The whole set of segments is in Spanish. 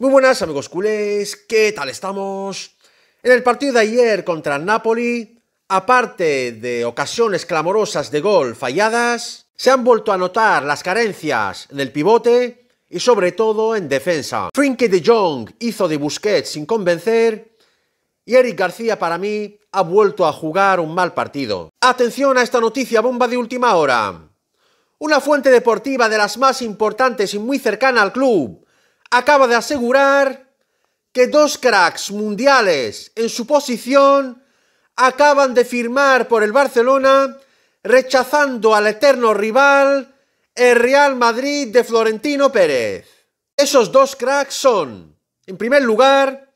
Muy buenas amigos culés, ¿qué tal estamos? En el partido de ayer contra el Napoli, aparte de ocasiones clamorosas de gol falladas, se han vuelto a notar las carencias en el pivote y sobre todo en defensa. Frinke de Jong hizo de Busquets sin convencer y Eric García para mí ha vuelto a jugar un mal partido. Atención a esta noticia bomba de última hora. Una fuente deportiva de las más importantes y muy cercana al club acaba de asegurar que dos cracks mundiales en su posición acaban de firmar por el Barcelona, rechazando al eterno rival, el Real Madrid de Florentino Pérez. Esos dos cracks son, en primer lugar,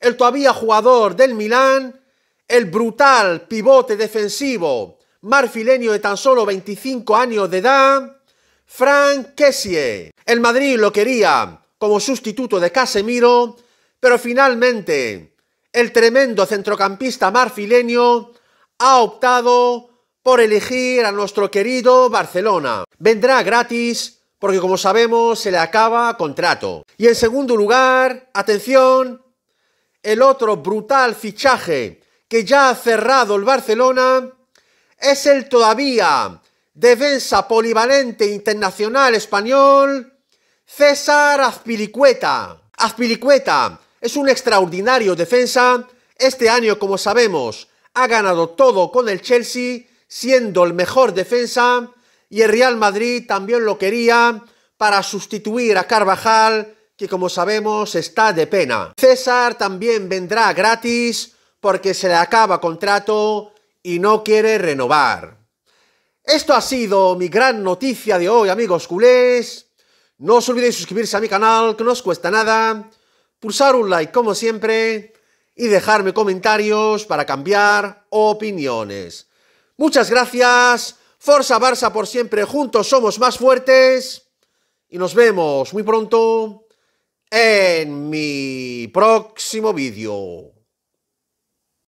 el todavía jugador del Milán, el brutal pivote defensivo marfilenio de tan solo 25 años de edad, Frank Kessie. El Madrid lo quería como sustituto de Casemiro, pero finalmente el tremendo centrocampista marfileño ha optado por elegir a nuestro querido Barcelona. Vendrá gratis porque como sabemos se le acaba contrato. Y en segundo lugar, atención, el otro brutal fichaje que ya ha cerrado el Barcelona es el todavía defensa polivalente internacional español César Azpilicueta. Azpilicueta es un extraordinario defensa. Este año, como sabemos, ha ganado todo con el Chelsea, siendo el mejor defensa, y el Real Madrid también lo quería para sustituir a Carvajal, que como sabemos está de pena. César también vendrá gratis porque se le acaba contrato y no quiere renovar. Esto ha sido mi gran noticia de hoy, amigos culés. No os olvidéis suscribirse a mi canal, que no os cuesta nada, pulsar un like como siempre y dejarme comentarios para cambiar opiniones. Muchas gracias, Forza Barça por siempre, juntos somos más fuertes y nos vemos muy pronto en mi próximo vídeo.